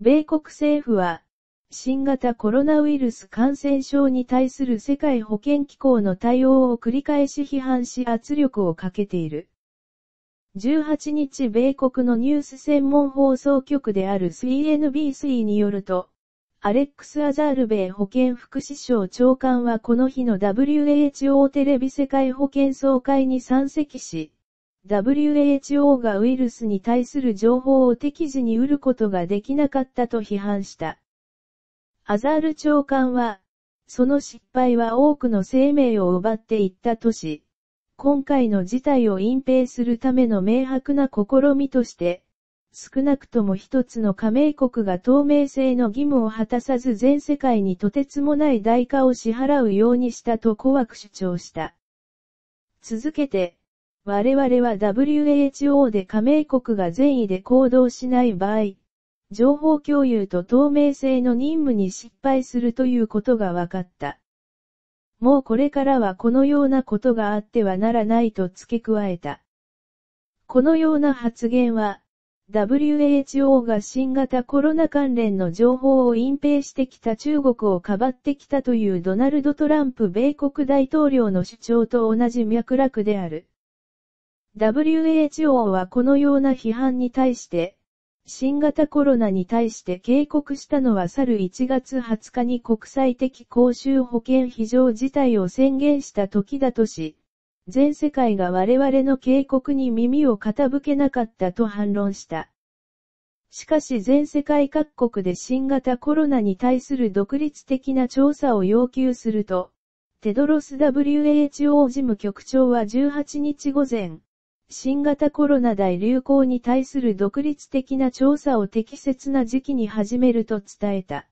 米国政府は、新型コロナウイルス感染症に対する世界保健機構の対応を繰り返し批判し圧力をかけている。18日米国のニュース専門放送局である CNBC によると、アレックス・アザール米保健福祉省長官はこの日の WHO テレビ世界保健総会に参席し、WHO がウイルスに対する情報を適時に得ることができなかったと批判した。アザール長官は、その失敗は多くの生命を奪っていったとし、今回の事態を隠蔽するための明白な試みとして、少なくとも一つの加盟国が透明性の義務を果たさず全世界にとてつもない代価を支払うようにしたと怖く主張した。続けて、我々は WHO で加盟国が善意で行動しない場合、情報共有と透明性の任務に失敗するということが分かった。もうこれからはこのようなことがあってはならないと付け加えた。このような発言は、WHO が新型コロナ関連の情報を隠蔽してきた中国をかばってきたというドナルド・トランプ米国大統領の主張と同じ脈絡である。WHO はこのような批判に対して、新型コロナに対して警告したのは去る1月20日に国際的公衆保健非常事態を宣言した時だとし、全世界が我々の警告に耳を傾けなかったと反論した。しかし全世界各国で新型コロナに対する独立的な調査を要求すると、テドロス WHO 事務局長は18日午前、新型コロナ大流行に対する独立的な調査を適切な時期に始めると伝えた。